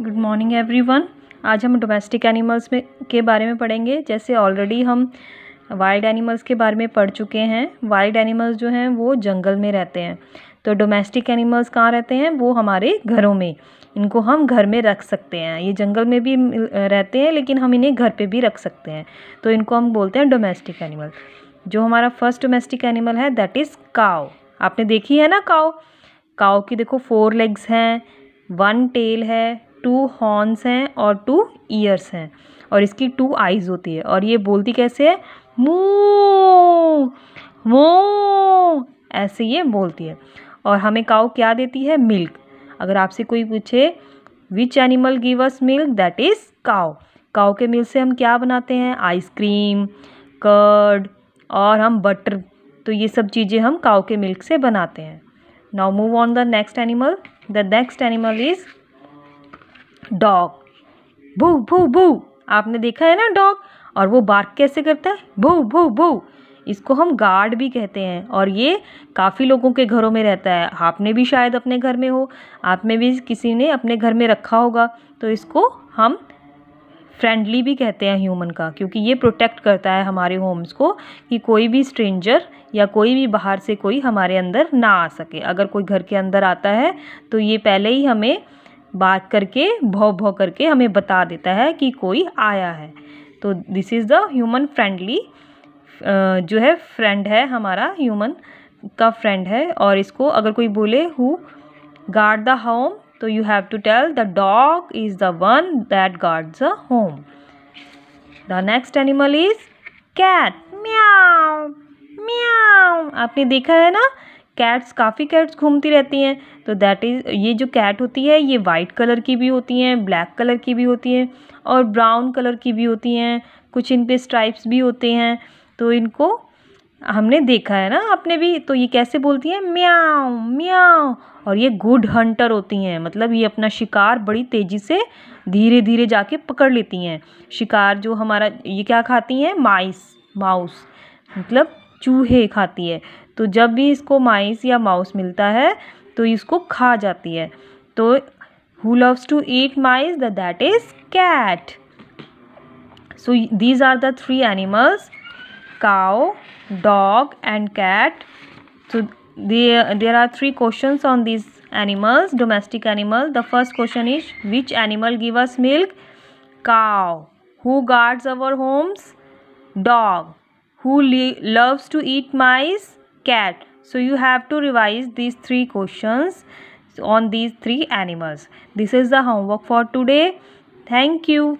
Good morning everyone आज हम domestic animals में के बारे में पढ़ेंगे जैसे ऑलरेडी हम वाइल्ड एनिमल्स के बारे में पढ़ चुके हैं वाइल्ड एनिमल्स जो हैं वो जंगल में रहते हैं तो डोमेस्टिक एनिमल्स कहाँ रहते हैं वो हमारे घरों में इनको हम घर में रख सकते हैं ये जंगल में भी रहते हैं लेकिन हम इन्हें घर पे भी रख सकते हैं तो इनको हम बोलते हैं डोमेस्टिक एनिमल जो हमारा फर्स्ट डोमेस्टिक एनिमल है दैट इज़ काओ आपने देखी है ना काओ काओ की देखो फोर लेग्स हैं वन टेल है टू हॉर्न्स हैं और टू ईयर्स हैं और इसकी टू आइज़ होती है और ये बोलती कैसे है मुँह वो ऐसे ये बोलती है और हमें काओ क्या देती है मिल्क अगर आपसे कोई पूछे which animal give us milk that is cow cow के मिल्क से हम क्या बनाते हैं आइसक्रीम कर्ड और हम बटर तो ये सब चीज़ें हम काओ के मिल्क से बनाते हैं now move on the next animal the next animal is dog भू भू भू आपने देखा है ना डॉग और वो बार्क कैसे करता है भू भू भू इसको हम गार्ड भी कहते हैं और ये काफ़ी लोगों के घरों में रहता है आपने भी शायद अपने घर में हो आप में भी किसी ने अपने घर में रखा होगा तो इसको हम फ्रेंडली भी कहते हैं ह्यूमन का क्योंकि ये प्रोटेक्ट करता है हमारे होम्स को कि कोई भी स्ट्रेंजर या कोई भी बाहर से कोई हमारे अंदर ना आ सके अगर कोई घर के अंदर आता है तो ये पहले ही हमें बात करके भौ भौ करके हमें बता देता है कि कोई आया है तो this is the human friendly जो है फ्रेंड है हमारा ह्यूमन का फ्रेंड है और इसको अगर कोई बोले हु गार्ड द होम तो you have to tell the dog is the one that guard the home the next animal is cat म्याओ म्याओ आपने देखा है ना कैट्स काफ़ी कैट्स घूमती रहती हैं तो दैट इज़ ये जो कैट होती है ये वाइट कलर की भी होती हैं ब्लैक कलर की भी होती हैं और ब्राउन कलर की भी होती हैं कुछ इन पे स्ट्राइप्स भी होते हैं तो इनको हमने देखा है ना आपने भी तो ये कैसे बोलती हैं म्याओ म्याओ और ये गुड हंटर होती हैं मतलब ये अपना शिकार बड़ी तेज़ी से धीरे धीरे जाके पकड़ लेती हैं शिकार जो हमारा ये क्या खाती हैं माइस माउस मतलब चूहे खाती है तो जब भी इसको माइस या माउस मिलता है तो इसको खा जाती है तो who loves to eat mice the that is cat so these are the three animals cow dog and cat so there are three question on this animals domestic animal the first question is which animal give us milk cow who guards our homes dog who loves to eat mice? Cat. So you have to revise these three questions on these three animals. This is the homework for today. Thank you.